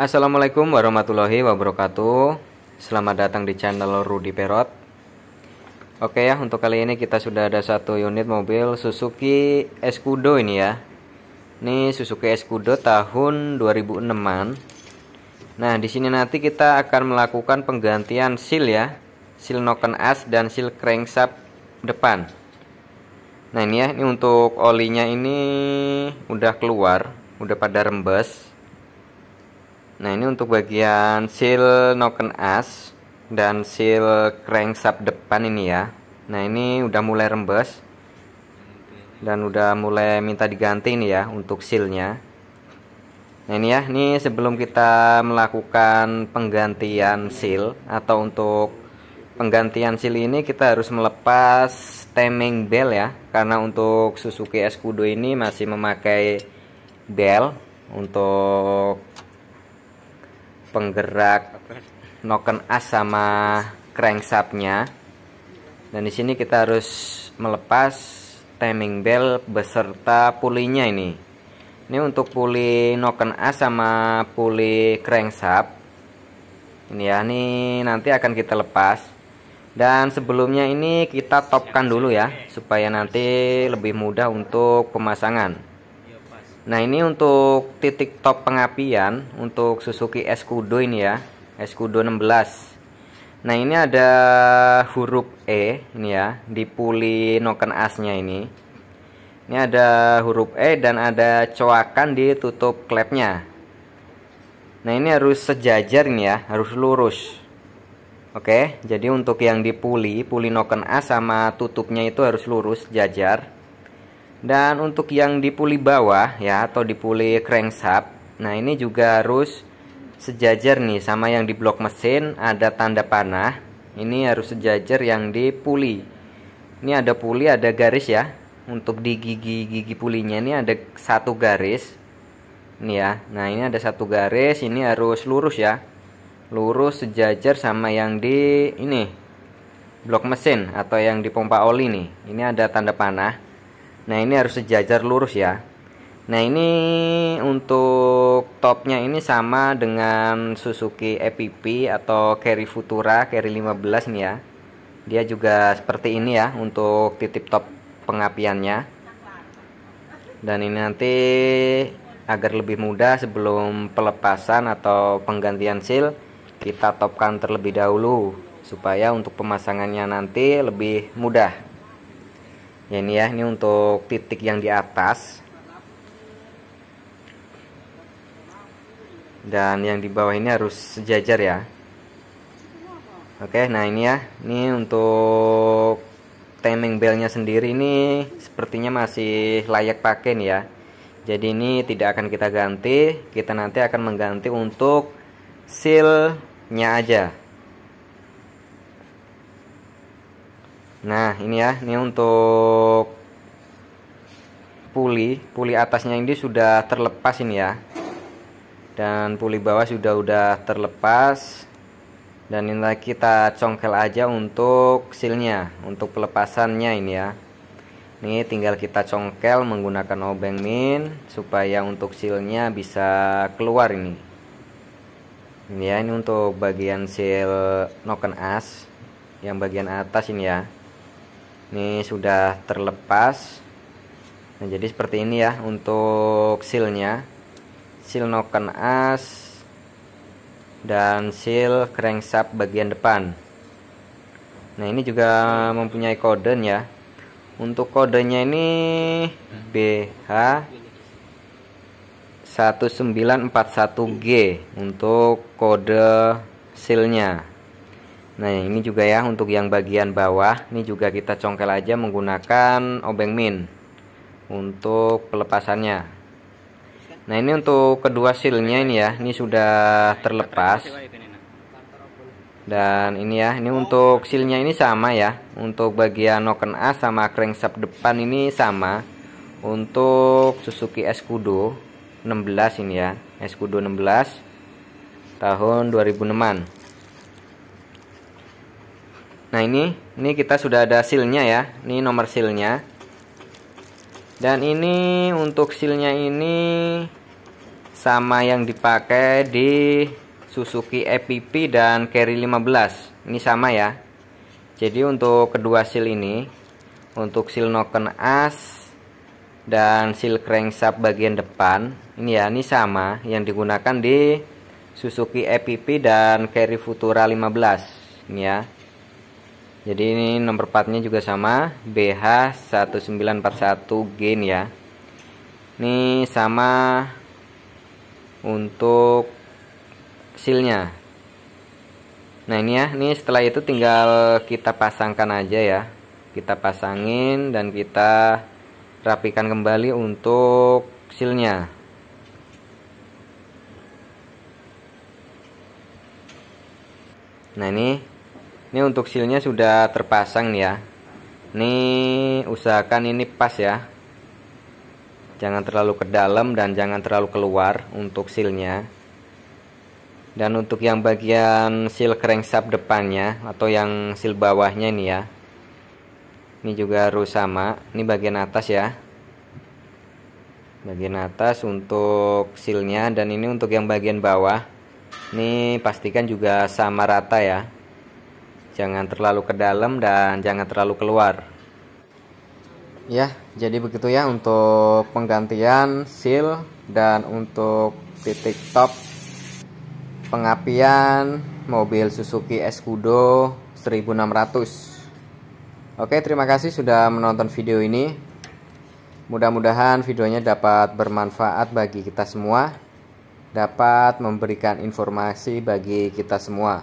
Assalamualaikum warahmatullahi wabarakatuh Selamat datang di channel Rudi Perot Oke ya untuk kali ini kita sudah ada satu unit mobil Suzuki Escudo ini ya Ini Suzuki Escudo tahun 2006an Nah di sini nanti kita akan melakukan penggantian seal ya Seal noken as dan seal crankshaft depan Nah ini ya, ini untuk olinya ini udah keluar, udah pada rembes nah ini untuk bagian seal noken as dan seal crankshaft depan ini ya nah ini udah mulai rembes dan udah mulai minta diganti nih ya untuk sealnya nah ini ya ini sebelum kita melakukan penggantian seal atau untuk penggantian seal ini kita harus melepas timing bell ya karena untuk Suzuki Escudo ini masih memakai bell untuk penggerak noken as sama crankshaftnya. dan di sini kita harus melepas timing bell beserta pulinya ini ini untuk puli noken as sama puli crankshaft ini ya ini nanti akan kita lepas dan sebelumnya ini kita topkan dulu ya supaya nanti lebih mudah untuk pemasangan Nah ini untuk titik top pengapian untuk Suzuki Escudo ini ya Escudo 16 Nah ini ada huruf E ini ya di puli noken asnya ini Ini ada huruf E dan ada coakan di tutup klepnya Nah ini harus sejajar ini ya harus lurus Oke, jadi untuk yang dipuli puli, puli noken A sama tutupnya itu harus lurus, jajar. Dan untuk yang dipuli bawah ya atau dipuli crankshaft, nah ini juga harus sejajar nih sama yang di blok mesin ada tanda panah. Ini harus sejajar yang dipuli. Ini ada puli ada garis ya. Untuk di gigi-gigi pulinya ini ada satu garis. Ini ya. Nah, ini ada satu garis, ini harus lurus ya. Lurus sejajar sama yang di ini blok mesin atau yang di pompa oli nih. Ini ada tanda panah. Nah ini harus sejajar lurus ya Nah ini untuk topnya ini sama dengan Suzuki EPP atau Carry Futura Carry 15 nih ya Dia juga seperti ini ya untuk titip top pengapiannya Dan ini nanti agar lebih mudah sebelum pelepasan atau penggantian seal Kita topkan terlebih dahulu Supaya untuk pemasangannya nanti lebih mudah ya ini ya ini untuk titik yang di atas dan yang di bawah ini harus sejajar ya oke nah ini ya ini untuk timing belnya sendiri ini sepertinya masih layak pakai nih ya jadi ini tidak akan kita ganti kita nanti akan mengganti untuk sealnya aja nah ini ya ini untuk puli puli atasnya ini sudah terlepas ini ya dan puli bawah sudah udah terlepas dan ini kita congkel aja untuk silnya untuk pelepasannya ini ya ini tinggal kita congkel menggunakan obeng min supaya untuk silnya bisa keluar ini ini ya ini untuk bagian seal noken as yang bagian atas ini ya ini sudah terlepas nah, jadi seperti ini ya untuk sealnya seal noken as dan seal crankshaft bagian depan nah ini juga mempunyai kode ya untuk kodenya ini BH 1941G untuk kode sealnya Nah ini juga ya untuk yang bagian bawah Ini juga kita congkel aja menggunakan obeng min Untuk pelepasannya Nah ini untuk kedua silnya ini ya Ini sudah terlepas Dan ini ya Ini untuk silnya ini sama ya Untuk bagian noken A sama crankshaft depan ini sama Untuk Suzuki Escudo 16 ini ya Escudo 16 Tahun 2006an Nah ini, ini kita sudah ada silnya ya. Ini nomor silnya. Dan ini untuk silnya ini sama yang dipakai di Suzuki EPP dan Carry 15. Ini sama ya. Jadi untuk kedua seal ini, untuk seal noken as dan seal crankshaft bagian depan, ini ya ini sama yang digunakan di Suzuki EPP dan Carry Futura 15. Ini ya jadi ini nomor partnya juga sama BH1941 Gen ya ini sama untuk silnya nah ini ya ini setelah itu tinggal kita pasangkan aja ya kita pasangin dan kita rapikan kembali untuk silnya nah ini ini untuk silnya sudah terpasang ya ini usahakan ini pas ya jangan terlalu ke dalam dan jangan terlalu keluar untuk silnya dan untuk yang bagian seal crankshaft depannya atau yang sil bawahnya ini ya ini juga harus sama ini bagian atas ya bagian atas untuk silnya dan ini untuk yang bagian bawah ini pastikan juga sama rata ya jangan terlalu ke dalam dan jangan terlalu keluar. Ya, jadi begitu ya untuk penggantian seal dan untuk titik top pengapian mobil Suzuki Escudo 1600. Oke, terima kasih sudah menonton video ini. Mudah-mudahan videonya dapat bermanfaat bagi kita semua, dapat memberikan informasi bagi kita semua.